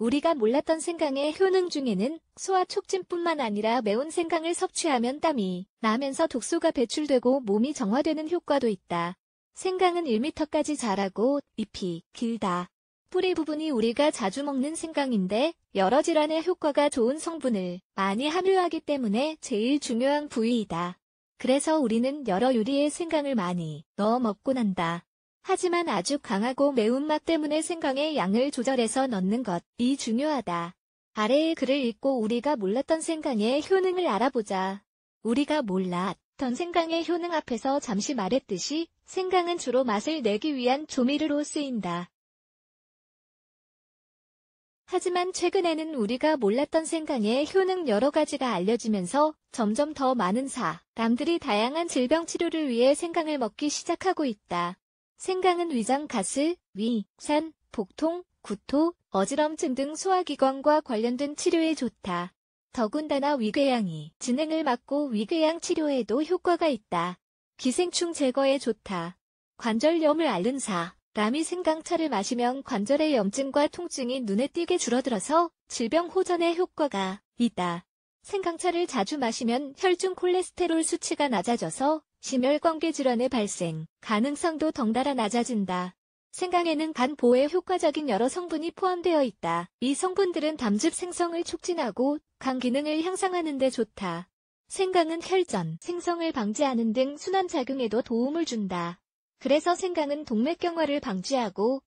우리가 몰랐던 생강의 효능 중에는 소화 촉진뿐만 아니라 매운 생강을 섭취하면 땀이 나면서 독소가 배출되고 몸이 정화되는 효과도 있다. 생강은 1m까지 자라고 잎이 길다. 뿌리 부분이 우리가 자주 먹는 생강인데 여러 질환의 효과가 좋은 성분을 많이 함유하기 때문에 제일 중요한 부위이다. 그래서 우리는 여러 요리에 생강을 많이 넣어 먹곤 한다. 하지만 아주 강하고 매운맛 때문에 생강의 양을 조절해서 넣는 것이 중요하다. 아래의 글을 읽고 우리가 몰랐던 생강의 효능을 알아보자. 우리가 몰랐던 생강의 효능 앞에서 잠시 말했듯이 생강은 주로 맛을 내기 위한 조미료로 쓰인다. 하지만 최근에는 우리가 몰랐던 생강의 효능 여러 가지가 알려지면서 점점 더 많은 사람들이 다양한 질병 치료를 위해 생강을 먹기 시작하고 있다. 생강은 위장, 가스, 위, 산, 복통, 구토, 어지럼증 등 소화기관과 관련된 치료에 좋다. 더군다나 위궤양이 진행을 막고 위궤양 치료에도 효과가 있다. 기생충 제거에 좋다. 관절염을 앓는 사. 남이 생강차를 마시면 관절의 염증과 통증이 눈에 띄게 줄어들어서 질병 호전에 효과가 있다. 생강차를 자주 마시면 혈중 콜레스테롤 수치가 낮아져서 심혈관계 질환의 발생 가능성도 덩달아 낮아진다. 생강에는 간 보호에 효과적인 여러 성분이 포함되어 있다. 이 성분들은 담즙 생성을 촉진하고 간 기능을 향상하는 데 좋다. 생강은 혈전, 생성을 방지하는 등 순환작용에도 도움을 준다. 그래서 생강은 동맥경화를 방지하고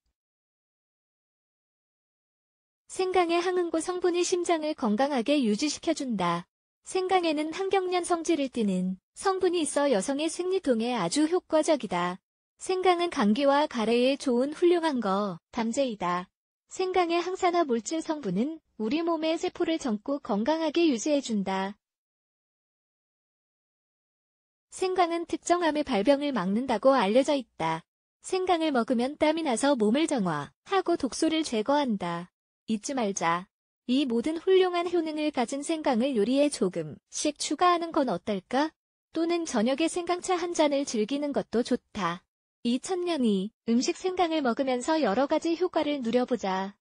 생강의 항응고 성분이 심장을 건강하게 유지시켜준다. 생강에는 항경련 성질을 띠는 성분이 있어 여성의 생리통에 아주 효과적이다. 생강은 감기와 가래에 좋은 훌륭한 거, 담제이다. 생강의 항산화 물질 성분은 우리 몸의 세포를 젊고 건강하게 유지해준다. 생강은 특정 암의 발병을 막는다고 알려져 있다. 생강을 먹으면 땀이 나서 몸을 정화하고 독소를 제거한다. 잊지 말자. 이 모든 훌륭한 효능을 가진 생강을 요리에 조금씩 추가하는 건 어떨까? 또는 저녁에 생강차 한 잔을 즐기는 것도 좋다. 이 천년이 음식 생강을 먹으면서 여러 가지 효과를 누려보자.